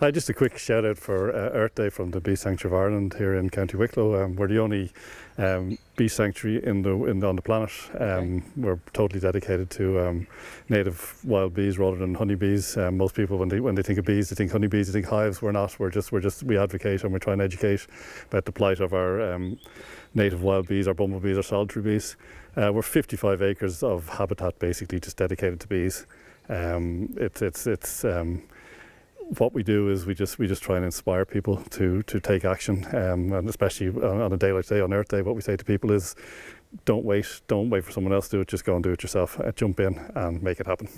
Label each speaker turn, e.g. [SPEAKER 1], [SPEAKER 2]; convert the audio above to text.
[SPEAKER 1] Hi, just a quick shout out for uh, Earth Day from the Bee Sanctuary of Ireland here in County Wicklow. Um, we're the only um, bee sanctuary in the, in the on the planet. Um, okay. We're totally dedicated to um, native wild bees rather than honeybees. Um, most people, when they when they think of bees, they think honeybees, they think hives. We're not. We're just we're just we advocate and we try and educate about the plight of our um, native wild bees, our bumblebees, our solitary bees. Uh, we're 55 acres of habitat basically just dedicated to bees. it's it's it's what we do is we just we just try and inspire people to to take action, um, and especially uh, on, a day like today, on Earth Day, what we say to people is, don't wait, don't wait for someone else to do it. Just go and do it yourself. Uh, jump in and make it happen.